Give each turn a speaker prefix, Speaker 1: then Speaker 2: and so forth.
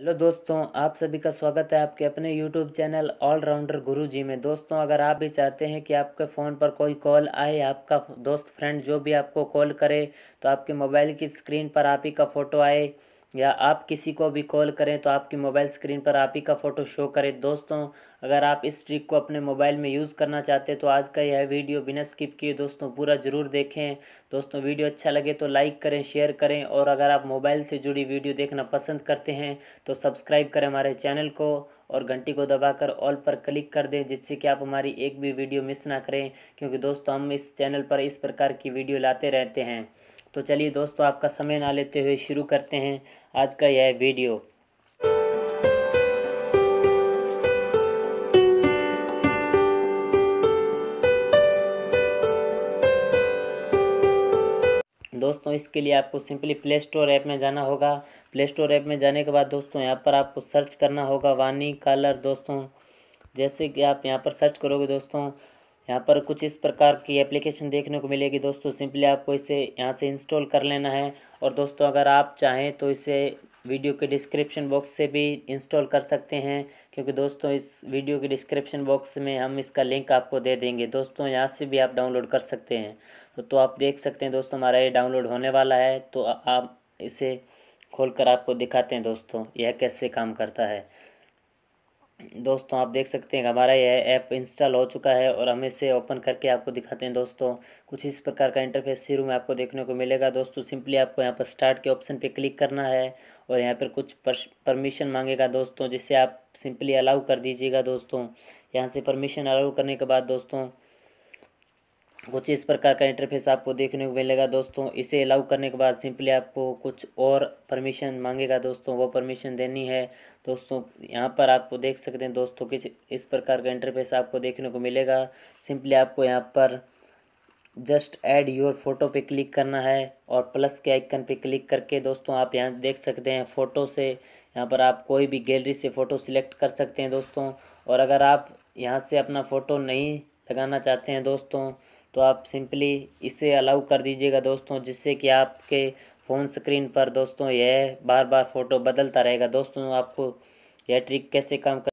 Speaker 1: hello दोस्तों आप सभी का स्वागत है आपके अपने यूट्यूब चैनल ऑलराउंडर गुरुजी में दोस्तों अगर आप भी चाहते हैं कि आपके फ़ोन पर कोई कॉल आए आपका दोस्त फ्रेंड जो भी आपको कॉल करे तो आपके मोबाइल की स्क्रीन पर आप ही का फ़ोटो आए या आप किसी को भी कॉल करें तो आपकी मोबाइल स्क्रीन पर आप ही का फ़ोटो शो करें दोस्तों अगर आप इस ट्रिक को अपने मोबाइल में यूज़ करना चाहते हैं तो आज का यह वीडियो बिना स्किप किए दोस्तों पूरा ज़रूर देखें दोस्तों वीडियो अच्छा लगे तो लाइक करें शेयर करें और अगर आप मोबाइल से जुड़ी वीडियो देखना पसंद करते हैं तो सब्सक्राइब करें हमारे चैनल को और घंटी को दबाकर ऑल पर क्लिक कर दें जिससे कि आप हमारी एक भी वीडियो मिस ना करें क्योंकि दोस्तों हम इस चैनल पर इस प्रकार की वीडियो लाते रहते हैं तो चलिए दोस्तों आपका समय ना लेते हुए शुरू करते हैं आज का यह वीडियो दोस्तों इसके लिए आपको सिंपली प्ले स्टोर ऐप में जाना होगा प्ले स्टोर ऐप में जाने के बाद दोस्तों यहाँ पर आपको सर्च करना होगा वानी कलर दोस्तों जैसे कि आप यहाँ पर सर्च करोगे दोस्तों यहाँ पर कुछ इस प्रकार की एप्लीकेशन देखने को मिलेगी दोस्तों सिंपली आपको इसे यहाँ से इंस्टॉल कर लेना है और दोस्तों अगर आप चाहें तो इसे वीडियो के डिस्क्रिप्शन बॉक्स से भी इंस्टॉल कर सकते हैं क्योंकि दोस्तों इस वीडियो के डिस्क्रिप्शन बॉक्स में हम इसका लिंक आपको दे देंगे दोस्तों यहाँ से भी आप डाउनलोड कर सकते हैं तो, तो आप देख सकते हैं दोस्तों हमारा ये डाउनलोड होने वाला है तो आप इसे खोल कर आपको दिखाते हैं दोस्तों यह कैसे काम करता है दोस्तों आप देख सकते हैं हमारा यह ऐप इंस्टॉल हो चुका है और हम इसे ओपन करके आपको दिखाते हैं दोस्तों कुछ इस प्रकार का इंटरफेस शुरू में आपको देखने को मिलेगा दोस्तों सिंपली आपको यहाँ पर स्टार्ट के ऑप्शन पे क्लिक करना है और यहाँ पर कुछ परमिशन मांगेगा दोस्तों जिसे आप सिंपली अलाउ कर दीजिएगा दोस्तों यहाँ से परमिशन अलाउ करने के बाद दोस्तों कुछ इस प्रकार का इंटरफेस आपको देखने को मिलेगा दोस्तों इसे अलाउ करने के बाद सिंपली आपको कुछ और परमिशन मांगेगा दोस्तों वो परमिशन देनी है दोस्तों यहाँ पर आपको देख सकते हैं दोस्तों किस इस प्रकार का इंटरफेस आपको देखने को मिलेगा सिंपली आपको यहाँ पर जस्ट ऐड योर फोटो पे क्लिक करना है और प्लस के आइकन पे क्लिक करके दोस्तों आप यहाँ देख सकते हैं फ़ोटो से यहाँ पर आप कोई भी गैलरी से फ़ोटो सिलेक्ट कर सकते हैं दोस्तों और अगर आप यहाँ से अपना फ़ोटो नहीं लगाना चाहते हैं दोस्तों तो आप सिंपली इसे अलाउ कर दीजिएगा दोस्तों जिससे कि आपके फ़ोन स्क्रीन पर दोस्तों यह बार बार फ़ोटो बदलता रहेगा दोस्तों आपको यह ट्रिक कैसे काम कर